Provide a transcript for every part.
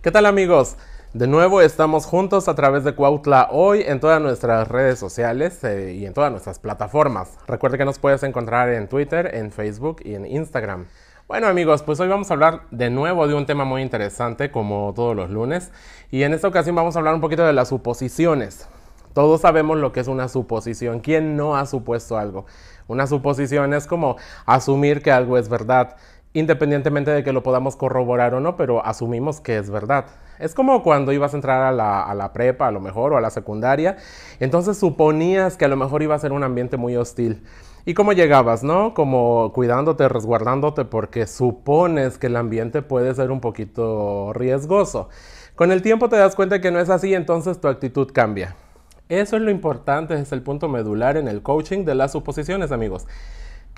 ¿Qué tal amigos? De nuevo estamos juntos a través de Cuautla hoy en todas nuestras redes sociales eh, y en todas nuestras plataformas. Recuerda que nos puedes encontrar en Twitter, en Facebook y en Instagram. Bueno amigos, pues hoy vamos a hablar de nuevo de un tema muy interesante como todos los lunes y en esta ocasión vamos a hablar un poquito de las suposiciones. Todos sabemos lo que es una suposición, ¿quién no ha supuesto algo? Una suposición es como asumir que algo es verdad, independientemente de que lo podamos corroborar o no, pero asumimos que es verdad. Es como cuando ibas a entrar a la, prepa, a lo mejor, o a la secundaria, entonces suponías que a lo mejor iba a ser un ambiente muy hostil. ¿Y cómo llegabas, no? Como cuidándote, resguardándote, porque supones que el ambiente puede ser un poquito riesgoso. Con el tiempo te das cuenta que no es así, entonces tu actitud cambia. Eso es lo importante, es el punto medular en el coaching de las suposiciones, amigos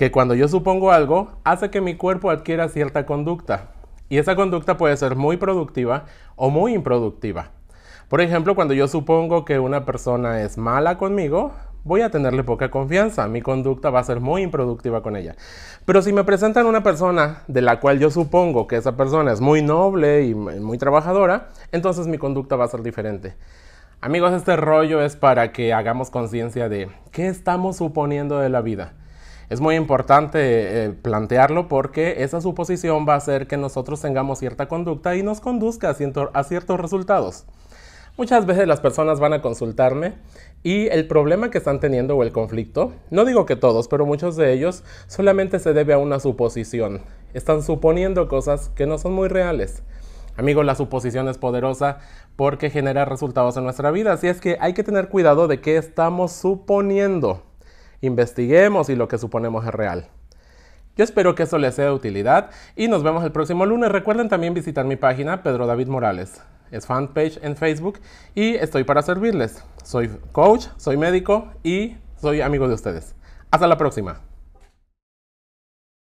que cuando yo supongo algo, hace que mi cuerpo adquiera cierta conducta. Y esa conducta puede ser muy productiva o muy improductiva. Por ejemplo, cuando yo supongo que una persona es mala conmigo, voy a tenerle poca confianza, mi conducta va a ser muy improductiva con ella. Pero si me presentan una persona de la cual yo supongo que esa persona es muy noble y muy trabajadora, entonces mi conducta va a ser diferente. Amigos, este rollo es para que hagamos conciencia de qué estamos suponiendo de la vida. Es muy importante eh, plantearlo porque esa suposición va a hacer que nosotros tengamos cierta conducta y nos conduzca a, ciertos resultados. Muchas veces las personas van a consultarme y el problema que están teniendo o el conflicto, no digo que todos, pero muchos de ellos solamente se debe a una suposición. Están suponiendo cosas que no son muy reales. Amigos, la suposición es poderosa porque genera resultados en nuestra vida, así es que hay que tener cuidado de qué estamos suponiendo investiguemos y lo que suponemos es real. Yo espero que eso les sea de utilidad y nos vemos el próximo lunes. Recuerden también visitar mi página Pedro David Morales. Es fanpage en Facebook y estoy para servirles. Soy coach, soy médico y soy amigo de ustedes. Hasta la próxima.